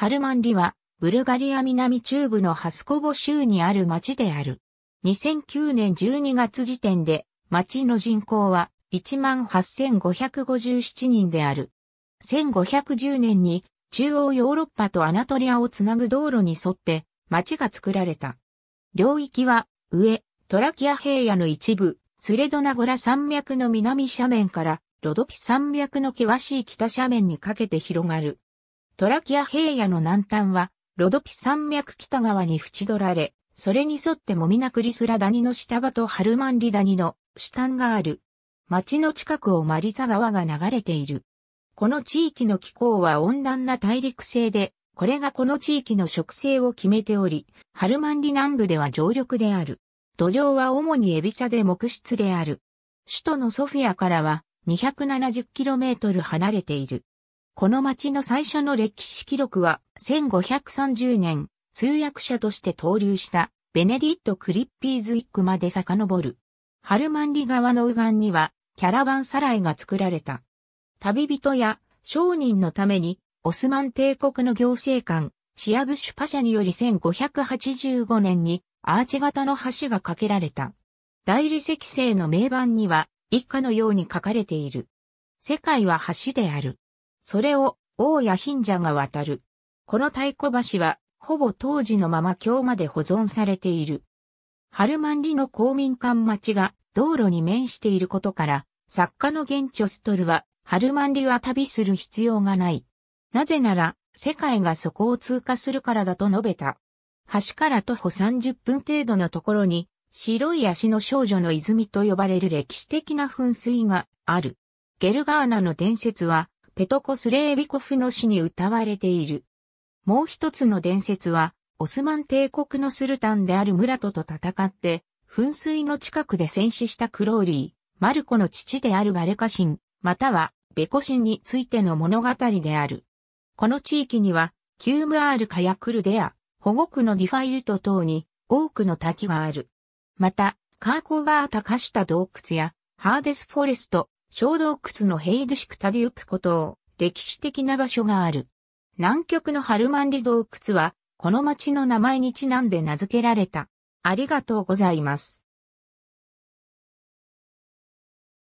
ハルマンリは、ブルガリア南中部のハスコボ州にある町である。2009年12月時点で、町の人口は18,557人である。1510年に中央ヨーロッパとアナトリアをつなぐ道路に沿って町が作られた。領域は上、トラキア平野の一部、スレドナゴラ山脈の南斜面からロドピ山脈の険しい北斜面にかけて広がる。トラキア平野の南端は、ロドピ山脈北側に縁取られ、それに沿ってモミナクリスラダニの下場とハルマンリダニの主端がある。町の近くをマリザ川が流れている。この地域の気候は温暖な大陸性で、これがこの地域の植生を決めており、ハルマンリ南部では常緑である。土壌は主にエビ茶で木質である。首都のソフィアからは 270km 離れている。この町の最初の歴史記録は1530年、通訳者として登竜したベネディット・クリッピーズ・イックまで遡る。ハルマンリ川の右岸にはキャラバンサライが作られた。旅人や商人のためにオスマン帝国の行政官、シアブシュパシャにより1585年にアーチ型の橋が架けられた。大理石製の名板には以下のように書かれている。世界は橋である。それを王や貧者が渡る。この太鼓橋は、ほぼ当時のまま今日まで保存されている。ハルマンリの公民館町が道路に面していることから、作家のゲンチョストルは、ハルマンリは旅する必要がない。なぜなら、世界がそこを通過するからだと述べた。橋から徒歩30分程度のところに、白い足の少女の泉と呼ばれる歴史的な噴水がある。ゲルガーナの伝説は、ペトコスレービコフの詩に歌われている。もう一つの伝説は、オスマン帝国のスルタンであるムラトと戦って、噴水の近くで戦死したクローリー、マルコの父であるバレカシン、またはベコシンについての物語である。この地域には、キュームアールカヤクルデア、保護区のディファイルト等に多くの滝がある。また、カーコバータカシュタ洞窟やハーデスフォレスト、小洞窟のヘイデシクタデュープ古島、歴史的な場所がある。南極のハルマンリ洞窟は、この町の名前にちなんで名付けられた。ありがとうございます。